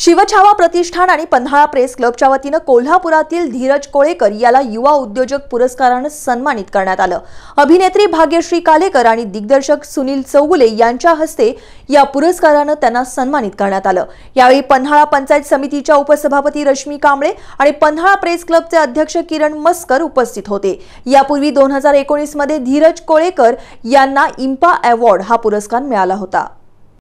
शिवछावा प्रतिष्ठान आणि पन्हाळा प्रेस क्लबच्या वतीनं कोल्हापुरातील धीरज कोळेकर याला युवा उद्योजक पुरस्कारानं सन्मानित करण्यात आलं अभिनेत्री भाग्यश्री कालेकर आणि दिग्दर्शक सुनील चौगुले यांच्या हस्ते या पुरस्कारानं त्यांना सन्मानित करण्यात आलं यावेळी पन्हाळा पंचायत समितीच्या उपसभापती रश्मी कांबळे आणि पन्हाळा प्रेस क्लबचे अध्यक्ष किरण मस्कर उपस्थित होते यापूर्वी दोन हजार धीरज कोळेकर यांना इम्पा अवॉर्ड हा पुरस्कार मिळाला होता